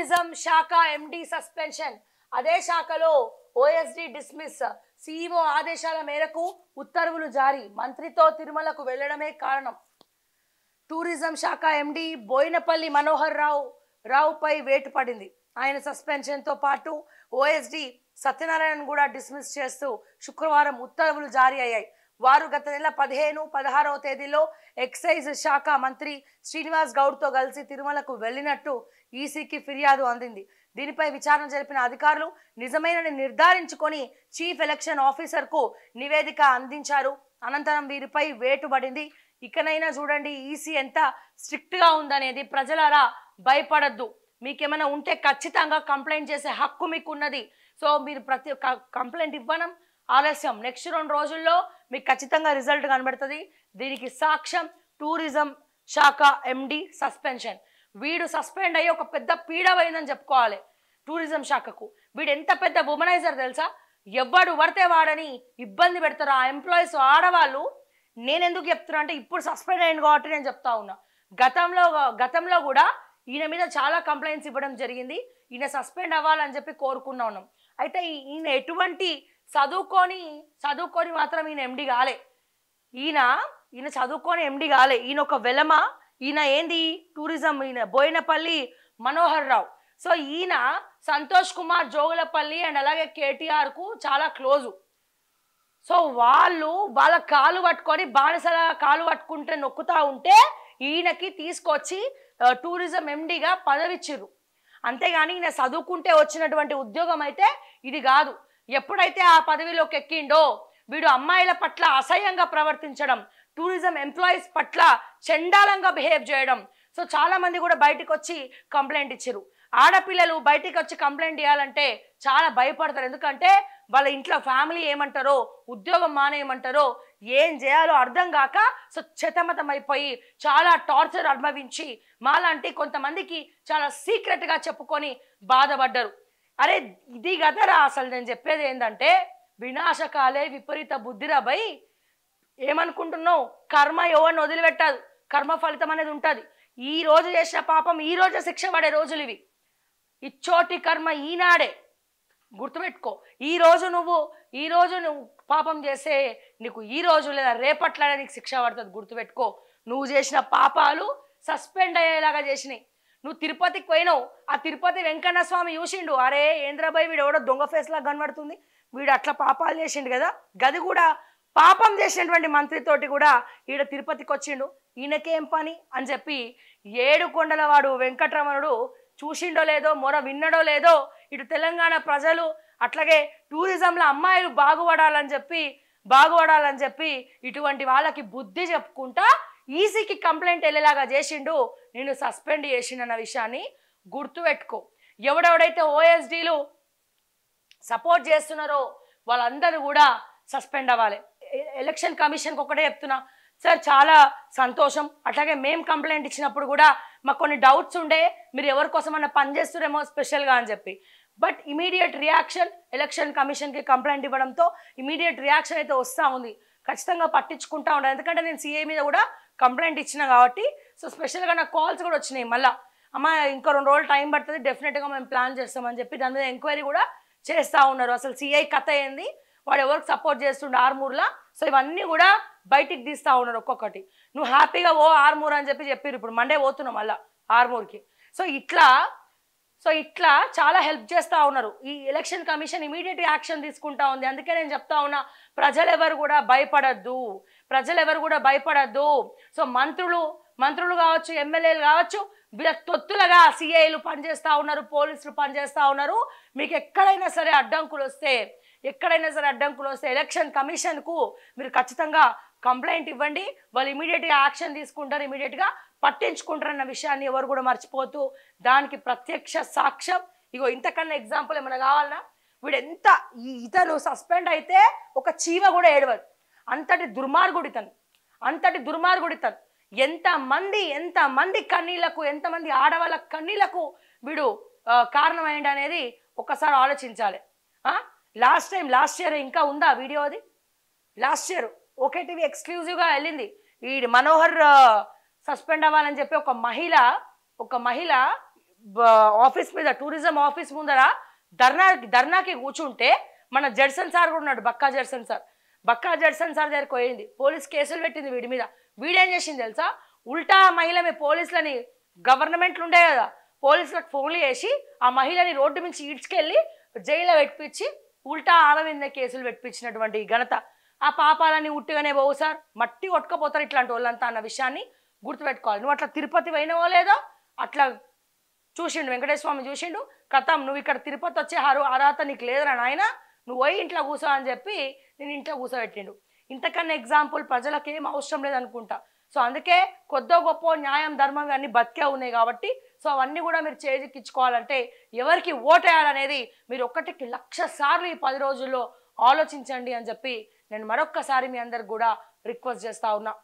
tourism శాఖ ఎండి suspension అదే శాఖలో ఓఎస్డి డిస్మిస్ సిఇఓ ఆదేశాల మేరకు ఉత్తర్వులు జారీ మంత్రితో తిరుమలకు వెళ్లడమే కారణం టూరిజం శాఖ ఎండి బోయినపల్లి మనోహర్ రావు రావుపై వేటు పడింది ఆయన సస్పెన్షన్తో పాటు ఓఎస్డి సత్యనారాయణ కూడా డిస్మిస్ చేస్తూ శుక్రవారం ఉత్తర్వులు జారీ అయ్యాయి వారు గత నెల పదిహేను పదహారవ తేదీలో ఎక్సైజ్ శాఖ మంత్రి శ్రీనివాస్ గౌడ్తో కలిసి తిరుమలకు వెళ్ళినట్టు ఈసీకి ఫిర్యాదు అందింది దీనిపై విచారణ జరిపిన అధికారులు నిజమైనని నిర్ధారించుకొని చీఫ్ ఎలక్షన్ ఆఫీసర్కు నివేదిక అందించారు అనంతరం వీరిపై వేటుబడింది ఇకనైనా చూడండి ఈసీ ఎంత స్ట్రిక్ట్గా ఉందనేది ప్రజలారా భయపడద్దు మీకేమైనా ఉంటే ఖచ్చితంగా కంప్లైంట్ చేసే హక్కు మీకున్నది సో మీరు ప్రతి కంప్లైంట్ ఇవ్వడం ఆలస్యం నెక్స్ట్ రెండు రోజుల్లో మీకు ఖచ్చితంగా రిజల్ట్ కనబడుతుంది దీనికి సాక్ష్యం టూరిజం శాఖ ఎండి సస్పెన్షన్ వీడు సస్పెండ్ అయ్యి ఒక పెద్ద పీడ పోయిందని చెప్పుకోవాలి టూరిజం శాఖకు వీడు ఎంత పెద్ద ఉమనైజర్ తెలుసా ఎవడు పడితే వాడని ఇబ్బంది పెడతారు ఆ ఎంప్లాయీస్ ఆడవాళ్ళు నేను ఎందుకు చెప్తున్నా అంటే ఇప్పుడు సస్పెండ్ అయింది కాబట్టి నేను చెప్తా ఉన్నా గతంలో గతంలో కూడా ఈయన మీద చాలా కంప్లైంట్స్ ఇవ్వడం జరిగింది ఈయన సస్పెండ్ అవ్వాలని చెప్పి కోరుకున్నా ఉన్నాం అయితే ఈయన ఎటువంటి చదువుకొని చదువుకొని మాత్రం ఈయన ఎండి కాలే ఈయన ఈయన చదువుకొని ఎండి కాలే ఈయన ఒక వెలమ ఈయన ఏంది టూరిజం ఈయన బోయినపల్లి మనోహర్ రావు సో ఈయన సంతోష్ కుమార్ జోగులపల్లి అండ్ అలాగే కేటీఆర్కు చాలా క్లోజు సో వాళ్ళు వాళ్ళ కాలు పట్టుకొని బానిసల కాలు పట్టుకుంటే నొక్కుతా ఉంటే ఈయనకి తీసుకొచ్చి టూరిజం ఎండిగా పదవిచ్చిర్రు అంతేగాని ఈయన చదువుకుంటే వచ్చినటువంటి ఉద్యోగం అయితే ఇది కాదు ఎప్పుడైతే ఆ పదవిలోకి ఎక్కిండో వీడు అమ్మాయిల పట్ల అసహ్యంగా ప్రవర్తించడం టూరిజం ఎంప్లాయీస్ పట్ల చండాలంగా బిహేవ్ చేయడం సో చాలామంది కూడా బయటకు వచ్చి కంప్లైంట్ ఇచ్చారు ఆడపిల్లలు బయటికి వచ్చి కంప్లైంట్ ఇవ్వాలంటే చాలా భయపడతారు ఎందుకంటే వాళ్ళ ఇంట్లో ఫ్యామిలీ ఏమంటారో ఉద్యోగం మానేయమంటారో ఏం చేయాలో అర్థం కాక సో చతమతమైపోయి చాలా టార్చర్ అనుభవించి మాలాంటి కొంతమందికి చాలా సీక్రెట్గా చెప్పుకొని బాధపడ్డారు అరే ఇది కదరా అసలు నేను చెప్పేది ఏంటంటే వినాశకాలే విపరీత బుద్ధిరాబై ఏమనుకుంటున్నావు కర్మ ఎవరిని వదిలిపెట్టదు కర్మ ఫలితం అనేది ఉంటుంది ఈ రోజు చేసిన పాపం ఈ రోజు శిక్ష పడే రోజులు ఇవి ఇచ్చోటి కర్మ ఈనాడే గుర్తుపెట్టుకో ఈ రోజు నువ్వు ఈ రోజు నువ్వు పాపం చేసే నీకు ఈ రోజు లేదా రేపట్లనే నీకు శిక్ష పడుతుంది గుర్తుపెట్టుకో నువ్వు చేసిన పాపాలు సస్పెండ్ అయ్యేలాగా చేసినాయి నువ్వు తిరుపతికి పోయినావు ఆ తిరుపతి వెంకన్న స్వామి చూసిండు అరే ఏంద్రబాయ్ వీడు ఎవడో దొంగ ఫేస్లా కనబడుతుంది వీడు అట్లా పాపాలు చేసిండు కదా గది కూడా పాపం చేసినటువంటి మంత్రితోటి కూడా ఈడ తిరుపతికి వచ్చిండు ఈయనకేం పని అని చెప్పి ఏడు కొండలవాడు వెంకటరమణుడు చూసిండో లేదో మొర విన్నడో లేదో ఇటు తెలంగాణ ప్రజలు అట్లాగే టూరిజంలో అమ్మాయిలు బాగుపడాలని చెప్పి బాగుపడాలని చెప్పి ఇటువంటి వాళ్ళకి బుద్ధి చెప్పుకుంటా ఈసీకి కంప్లైంట్ వెళ్ళేలాగా చేసిండు నేను సస్పెండ్ చేసిండన్న విషయాన్ని గుర్తుపెట్టుకో ఎవడెవడైతే ఓఎస్డీలు సపోర్ట్ చేస్తున్నారో వాళ్ళందరూ కూడా సస్పెండ్ అవ్వాలి ఎలక్షన్ కమిషన్కి ఒకటే చెప్తున్నా సార్ చాలా సంతోషం అట్లాగే మేము కంప్లైంట్ ఇచ్చినప్పుడు కూడా మాకు కొన్ని డౌట్స్ ఉండే మీరు ఎవరి పని పనిచేస్తురేమో స్పెషల్గా అని చెప్పి బట్ ఇమీడియట్ రియాక్షన్ ఎలక్షన్ కమిషన్కి కంప్లైంట్ ఇవ్వడంతో ఇమీడియట్ రియాక్షన్ అయితే వస్తూ ఉంది ఖచ్చితంగా పట్టించుకుంటా ఉండాలి ఎందుకంటే నేను సీఏ మీద కూడా కంప్లైంట్ ఇచ్చిన కాబట్టి సో స్పెషల్గా నాకు కాల్స్ కూడా వచ్చినాయి మళ్ళీ అమ్మ ఇంకో రెండు రోజులు టైం పడుతుంది డెఫినెట్గా మేము ప్లాన్ చేస్తామని చెప్పి దాని మీద ఎంక్వైరీ కూడా చేస్తూ ఉన్నారు అసలు సీఐ కథ ఏంది వాడు ఎవరికి సపోర్ట్ చేస్తుండే ఆర్మూర్లా సో ఇవన్నీ కూడా బయటికి తీస్తూ ఉన్నారు ఒక్కొక్కటి నువ్వు హ్యాపీగా ఓ ఆర్మూర్ అని చెప్పి చెప్పారు ఇప్పుడు మండే పోతున్నావు మళ్ళీ ఆర్మూర్కి సో ఇట్లా సో ఇట్లా చాలా హెల్ప్ చేస్తూ ఉన్నారు ఈ ఎలక్షన్ కమిషన్ ఇమీడియట్ యాక్షన్ తీసుకుంటా ఉంది అందుకే నేను చెప్తా ఉన్నా ప్రజలు ఎవరు కూడా భయపడద్దు ఎవరు కూడా భయపడద్దు సో మంత్రులు మంత్రులు కావచ్చు ఎమ్మెల్యేలు కావచ్చు తొత్తులుగా సిఐలు పనిచేస్తూ ఉన్నారు పోలీసులు పనిచేస్తూ ఉన్నారు మీకు ఎక్కడైనా సరే అడ్డంకులు వస్తే ఎక్కడైనా సరే అడ్డంకులు వస్తే ఎలక్షన్ కమిషన్కు మీరు ఖచ్చితంగా కంప్లైంట్ ఇవ్వండి వాళ్ళు ఇమీడియట్గా యాక్షన్ తీసుకుంటారు ఇమీడియట్గా పట్టించుకుంటారన్న విషయాన్ని ఎవరు కూడా మర్చిపోతూ దానికి ప్రత్యక్ష సాక్ష్యం ఇగో ఇంతకన్నా ఎగ్జాంపుల్ ఏమైనా కావాలన్నా వీడు ఎంత ఇతను సస్పెండ్ అయితే ఒక చీవ కూడా ఏడవదు అంతటి దుర్మార్గుడి తను అంతటి దుర్మార్గుడి తను ఎంతమంది ఎంతమంది కన్నీళ్లకు ఎంతమంది ఆడవాళ్ళ కన్నీళ్లకు వీడు కారణమైంది అనేది ఒకసారి ఆలోచించాలి లాస్ట్ టైం లాస్ట్ ఇయర్ ఇంకా ఉందా వీడియో అది లాస్ట్ ఇయర్ ఒకే టీవీ ఎక్స్క్లూజివ్గా వెళ్ళింది ఈ మనోహర్ సస్పెండ్ అవ్వాలని చెప్పి ఒక మహిళ ఒక మహిళ ఆఫీస్ మీద టూరిజం ఆఫీస్ ముందర ధర్నా ధర్నాకి కూర్చుంటే మన జడ్సన్ సార్ కూడా ఉన్నాడు బక్కా జడ్సన్ సార్ బక్కా జడ్సన్ సార్ దగ్గరికి పోయింది పోలీస్ కేసులు పెట్టింది వీడి మీద వీడేం చేసింది తెలుసా ఉల్టా మహిళ మీ పోలీసులని గవర్నమెంట్లు ఉండే కదా పోలీసులకు ఫోన్లు చేసి ఆ మహిళని రోడ్డు నుంచి ఈడ్చుకెళ్ళి జైల్లో పెట్టించి ఉల్టా ఆమె మీద కేసులు పెట్టించినటువంటి ఘనత ఆ పాపాలని ఉట్టిగానే పోవు సార్ మట్టి కొట్టుకపోతారు ఇట్లాంటి వాళ్ళంతా అన్న విషయాన్ని గుర్తుపెట్టుకోవాలి నువ్వు అట్లా తిరుపతి పోయినవో లేదో అట్లా చూసిండు వెంకటేశ్వర స్వామి చూసిండు కథం నువ్వు ఇక్కడ తిరుపతి వచ్చే హారు అర్హత నీకు లేదురా నాయన నువ్వు పోయి ఇంట్లో కూర్చో అని చెప్పి నేను ఇంట్లో కూర్చోబెట్టిండు ఇంతకన్నా ఎగ్జాంపుల్ ప్రజలకు ఏం అవసరం లేదనుకుంటా సో అందుకే కొద్దో గొప్ప న్యాయం ధర్మం ఇవన్నీ బతికే ఉన్నాయి కాబట్టి సో అవన్నీ కూడా మీరు చేజిక్కించుకోవాలంటే ఎవరికి ఓటేయాలనేది మీరు ఒక్కటికి లక్ష సార్లు ఈ పది రోజుల్లో ఆలోచించండి అని చెప్పి నేను మరొక్కసారి మీ అందరికి కూడా రిక్వెస్ట్ చేస్తా ఉన్నా